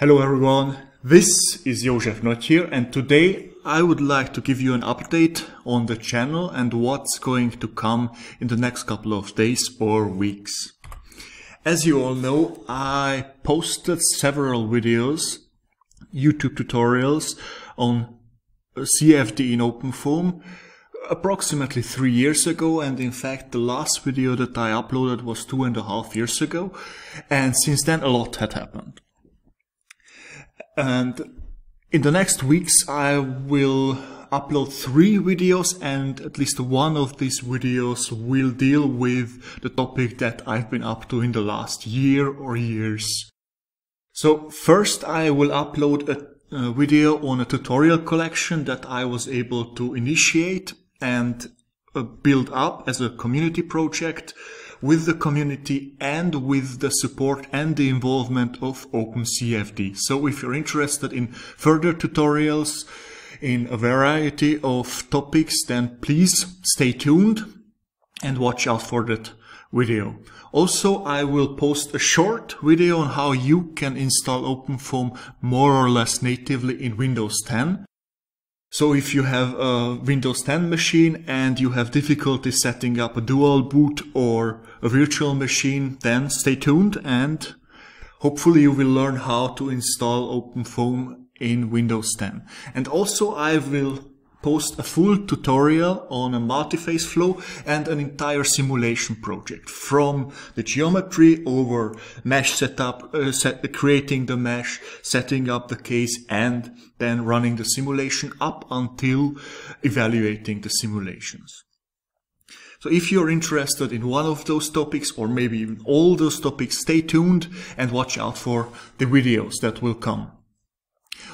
Hello everyone, this is Josef Not here and today I would like to give you an update on the channel and what's going to come in the next couple of days or weeks. As you all know, I posted several videos, YouTube tutorials on CFD in OpenFOAM approximately three years ago and in fact the last video that I uploaded was two and a half years ago and since then a lot had happened. And in the next weeks I will upload three videos and at least one of these videos will deal with the topic that I've been up to in the last year or years. So first I will upload a, a video on a tutorial collection that I was able to initiate and uh, build up as a community project with the community and with the support and the involvement of OpenCFD. So if you're interested in further tutorials in a variety of topics, then please stay tuned and watch out for that video. Also, I will post a short video on how you can install OpenFOAM more or less natively in Windows 10. So if you have a Windows 10 machine and you have difficulty setting up a dual boot or a virtual machine, then stay tuned and hopefully you will learn how to install OpenFOAM in Windows 10. And also I will post a full tutorial on a multi-phase flow and an entire simulation project from the geometry over mesh setup, uh, set, creating the mesh, setting up the case and then running the simulation up until evaluating the simulations. So if you're interested in one of those topics or maybe even all those topics, stay tuned and watch out for the videos that will come.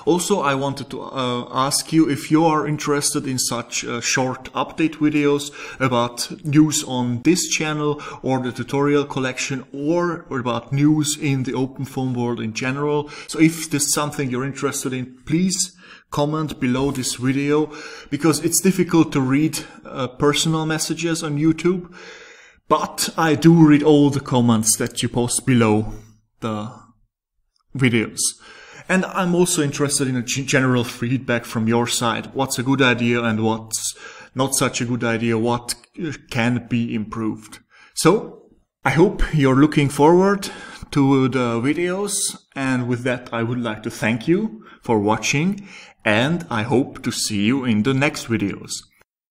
Also, I wanted to uh, ask you if you are interested in such uh, short update videos about news on this channel or the tutorial collection or, about news in the open phone world in general. So if there's something you're interested in, please comment below this video because it's difficult to read uh, personal messages on YouTube. But I do read all the comments that you post below the videos. And I'm also interested in a general feedback from your side. What's a good idea and what's not such a good idea? What can be improved? So I hope you're looking forward to the videos. And with that, I would like to thank you for watching and I hope to see you in the next videos.